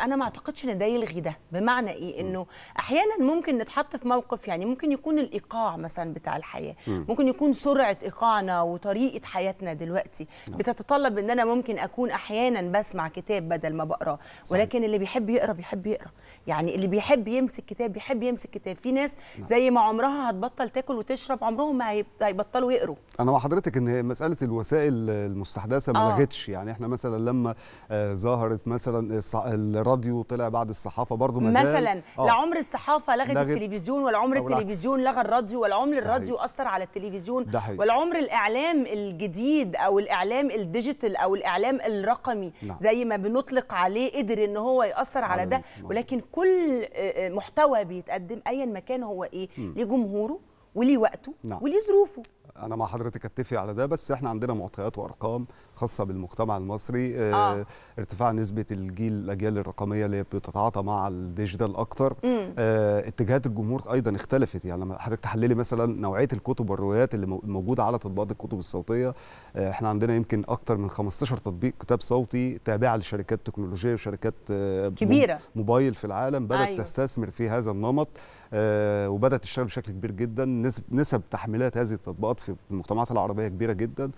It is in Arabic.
انا ما اعتقدش ان ده يلغي ده بمعنى ايه انه احيانا ممكن نتحط في موقف يعني ممكن يكون الايقاع مثلا بتاع الحياه ممكن يكون سرعه ايقاعنا وطريقه حياتنا دلوقتي نعم. بتتطلب ان انا ممكن اكون احيانا بسمع كتاب بدل ما بقراه ولكن اللي بيحب يقرا بيحب يقرا يعني اللي بيحب يمسك كتاب بيحب يمسك كتاب في ناس نعم. زي ما عمرها هتبطل تاكل وتشرب عمرهم ما هيبطلوا يقروا انا مع حضرتك ان مساله الوسائل المستحدثه ما آه. لغتش يعني احنا مثلا لما آه، ظهرت مثلا الراديو طلع بعد الصحافه برضه مازال مثلا آه. لعمر الصحافه لغت, لغت التلفزيون والعمر التلفزيون لغى الراديو والعمر الراديو اثر على التلفزيون والعمر الاعلام الجديد او الاعلام الديجيتال او الاعلام الرقمي نعم. زي ما بنطلق عليه قدر ان هو ياثر على ده ولكن كل آه، آه، محتوى بيتقدم ايا مكان هو ايه ليه جمهوره وليه وقته نعم. وليه ظروفه انا مع حضرتك اتفق على ده بس احنا عندنا معطيات وارقام خاصه بالمجتمع المصري آه. آه. ارتفاع نسبه الجيل الاجيال الرقميه اللي بتتعاطى مع الديجيتال اكتر آه اتجاهات الجمهور ايضا اختلفت يعني لما حضرتك تحللي مثلا نوعيه الكتب والروايات اللي موجوده على تطبيقات الكتب الصوتيه آه احنا عندنا يمكن اكتر من 15 تطبيق كتاب صوتي تابعه لشركات تكنولوجيه وشركات آه كبيره موبايل في العالم بدات أيوه. تستثمر في هذا النمط آه وبدات تشتغل بشكل كبير جدا نسب نسب تحميلات هذه التطبيقات في المجتمعات العربيه كبيره جدا